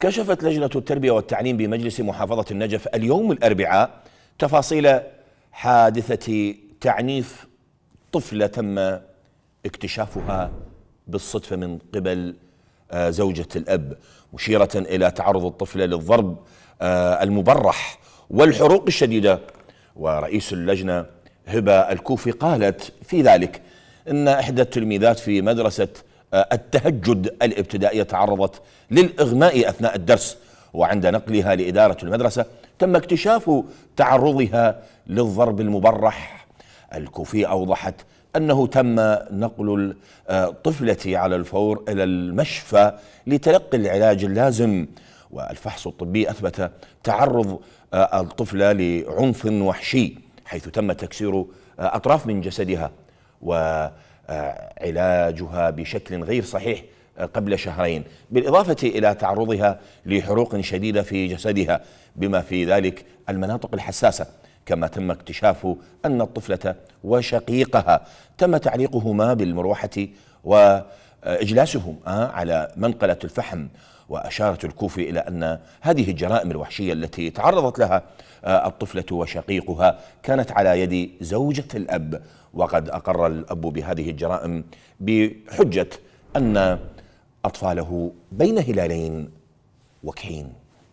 كشفت لجنة التربية والتعليم بمجلس محافظة النجف اليوم الأربعاء تفاصيل حادثة تعنيف طفلة تم اكتشافها بالصدفة من قبل آه، زوجة الأب مشيرة إلى تعرض الطفلة للضرب آه، المبرح والحروق الشديدة ورئيس اللجنة هبة الكوفي قالت في ذلك إن إحدى التلميذات في مدرسة آه، التهجد الابتدائية تعرضت للإغماء أثناء الدرس وعند نقلها لإدارة المدرسة تم اكتشاف تعرضها للضرب المبرح الكوفي أوضحت أنه تم نقل الطفلة على الفور إلى المشفى لتلقي العلاج اللازم والفحص الطبي أثبت تعرض آه، الطفلة لعنف وحشي حيث تم تكسير آه، أطراف من جسدها و آه، علاجها بشكل غير صحيح آه، قبل شهرين بالإضافة إلى تعرضها لحروق شديدة في جسدها بما في ذلك المناطق الحساسة كما تم اكتشاف أن الطفلة وشقيقها تم تعليقهما بالمروحة و إجلاسهم آه، على منقلة الفحم وأشارت الكوفي إلى أن هذه الجرائم الوحشية التي تعرضت لها آه، الطفلة وشقيقها كانت على يد زوجة الأب وقد أقر الأب بهذه الجرائم بحجة أن أطفاله بين هلالين وكهين